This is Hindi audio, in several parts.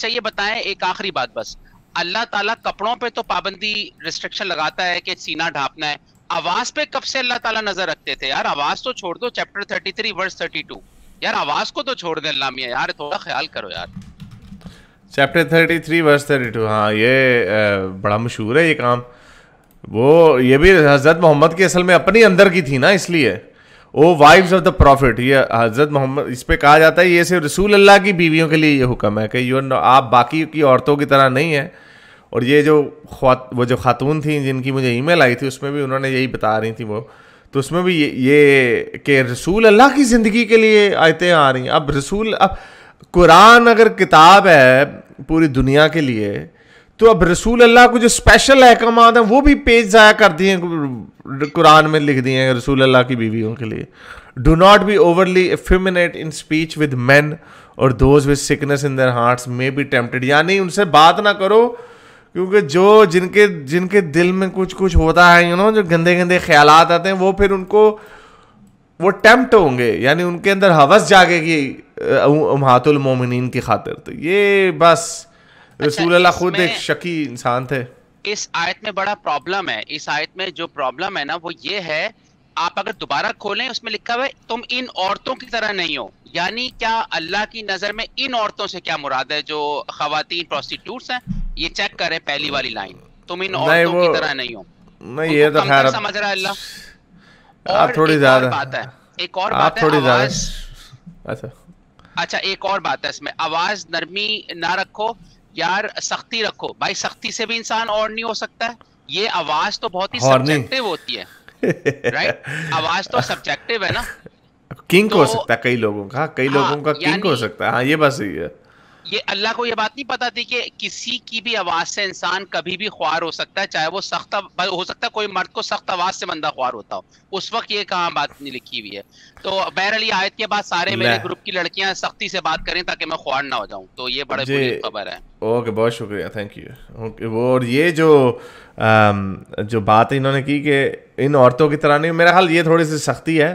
अच्छा ये बताएं एक आखिरी बात बस अल्लाह ताला कपड़ों पे तो पाबंदी रिस्ट्रिक्शन लगाता है कि सीना ढापना है आवाज पे कब से अल्लाह ताला नजर रखते थे यार आवाज तो छोड़ दो चैप्टर थर्टी 33 वर्स टू यार आवाज को तो छोड़ दे अल्लाह मियां यार थोड़ा ख्याल करो यार चैप्टर थर्टी 33 वर्स टू हाँ ये बड़ा मशहूर है ये काम वो ये भी हजरत मोहम्मद की असल में अपनी अंदर की थी ना इसलिए O wives of the prophet ये हजरत मोहम्मद इस पर कहा जाता है ये सिर्फ रसूल अल्लाह की बीवियों के लिए ये हुक्म है कि यू आप बाकी की औरतों की तरह नहीं है और ये जो वो जो खातून थी जिनकी मुझे ईमेल आई थी उसमें भी उन्होंने यही बता रही थी वो तो उसमें भी ये ये कि रसूल अल्लाह की ज़िंदगी के लिए आयतें आ रही हैं अब रसूल अब कुरान अगर किताब है पूरी दुनिया के लिए तो अब रसूल अल्लाह को जो स्पेशल अहकाम हैं वो भी पेज ज़ाया कर दिए कुरान में लिख दिए हैं रसूल अल्लाह की बीवियों के लिए do not be overly effeminate in speech with man और those with sickness in their hearts may be tempted यानी उनसे बात ना करो क्योंकि जो जिनके जिनके दिल में कुछ कुछ होता है यू नो जो गंदे गंदे ख्याल आते हैं वो फिर उनको वो टेम्प्ट होंगे यानी उनके अंदर हवस जागेगी उमहातुल मोमिन की खातिर तो ये बस अच्छा, रसूल अल्लाह खुद एक शकी इंसान थे इस आयत में बड़ा प्रॉब्लम है इस आयत में जो प्रॉब्लम है ना वो ये है आप अगर दोबारा खोलें उसमें लिखा हुआ है तुम इन औरतों की तरह नहीं हो यानी क्या अल्लाह की नजर में इन औरतों से क्या मुराद है जो खातन प्रोस्टिट्यूट हैं ये चेक करें पहली वाली लाइन तुम इन औरतों की तरह नहीं हो नहीं ये तो खैर समझ रहा है अल्लाह आप थोड़ी ज्यादा बात है एक और बात थोड़ी ज्यादा अच्छा अच्छा एक और बात है इसमें आवाज नरमी ना रखो यार सख्ती रखो भाई सख्ती से भी इंसान और नहीं हो सकता है ये आवाज तो बहुत ही सब्जेक्टिव होती है राइट आवाज तो सब्जेक्टिव है ना किंक तो, हो सकता है कई लोगों का कई हाँ, लोगों का किंक हो सकता है हाँ ये बस सही है ये अल्लाह को ये बात नहीं पता थी कि किसी की भी आवाज से इंसान कभी भी ख्वार हो सकता है चाहे वो सख्त हो सकता है कोई मर्द को सख्त आवाज से बंदा ख्वार होता हो उस वक्त ये कहाँ बात नहीं लिखी हुई है तो बहरअल आयत के बाद सारे मेरे ग्रुप की लड़कियां सख्ती से बात करें ताकि मैं ख्वार ना हो जाऊँ तो ये बड़ी खबर है ओके बहुत शुक्रिया थैंक यू ओके वो और ये जो आम, जो बात इन्होंने की कि इन औरतों की तरह नहीं मेरा ख्याल ये थोड़ी सी सख्ती है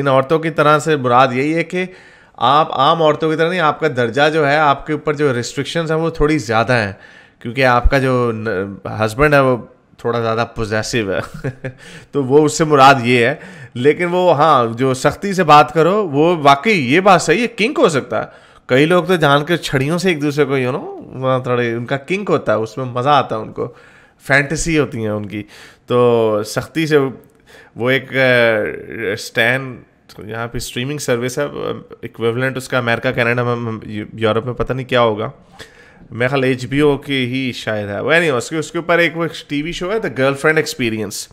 इन औरतों की तरह से बुराद यही है कि आप आम औरतों की तरह नहीं आपका दर्जा जो है आपके ऊपर जो रिस्ट्रिक्शंस हैं वो थोड़ी ज़्यादा हैं क्योंकि आपका जो हस्बैंड है वो थोड़ा ज़्यादा पोजेसिव है तो वो उससे मुराद ये है लेकिन वो हाँ जो सख्ती से बात करो वो वाकई ये बात सही है किंक हो सकता है कई लोग तो जान के छड़ियों से एक दूसरे को यू नो थोड़े उनका किंक होता है उसमें मज़ा आता है उनको फैंटेसी होती हैं उनकी तो सख्ती से वो एक स्टैंड तो यहाँ पे स्ट्रीमिंग सर्विस है इक्विवेलेंट उसका अमेरिका कनाडा में यूरोप में पता नहीं क्या होगा मेरे ख्याल एच बी ओ के ही शायद है वह नहीं उसके उसके ऊपर एक वो टी वी शो है द गर्ल फ्रेंड एक्सपीरियंस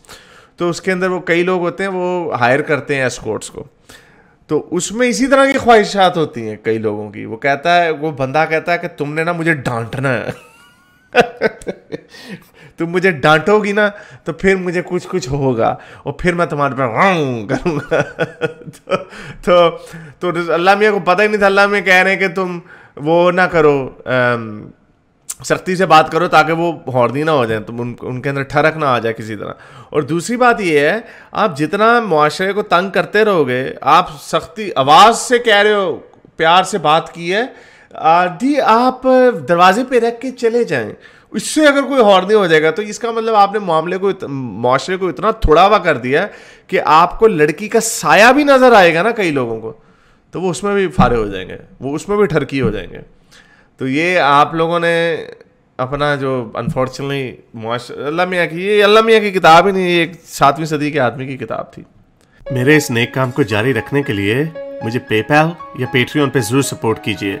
तो उसके अंदर वो कई लोग होते हैं वो हायर करते हैं एस्कोर्ट्स को तो उसमें इसी तरह की ख्वाहिशात होती हैं कई लोगों की वो कहता है वो बंदा कहता है कि तुमने ना मुझे डांटना है तुम मुझे डांटोगी ना तो फिर मुझे कुछ कुछ होगा और फिर मैं तुम्हारे पर वाऊ करूँगा तो तो, तो अल्लाह मियाँ को पता ही नहीं था अल्लाह मियाँ कह रहे हैं कि तुम वो ना करो सख्ती से बात करो ताकि वो हॉर्दी ना हो जाए तुम उन, उनके अंदर ठरक ना आ जाए किसी तरह और दूसरी बात ये है आप जितना माशरे को तंग करते रहोगे आप सख्ती आवाज़ से कह रहे हो प्यार से बात की है दी आप दरवाजे पे रख के चले जाएं इससे अगर कोई हॉर्नी हो जाएगा तो इसका मतलब आपने मामले को माशरे को इतना थोड़ावा कर दिया कि आपको लड़की का साया भी नज़र आएगा ना कई लोगों को तो वो उसमें भी फारे हो जाएंगे वो उसमें भी ठरकी हो जाएंगे तो ये आप लोगों ने अपना जो अनफॉर्चुनेटली अल्लाह मियाँ की ये अल्लाह मियाँ की किताब ही नहीं ये एक सातवीं सदी के आदमी की किताब थी मेरे इस नेक काम को जारी रखने के लिए मुझे पेपैल या पेट्रियन पे ज़रूर सपोर्ट कीजिए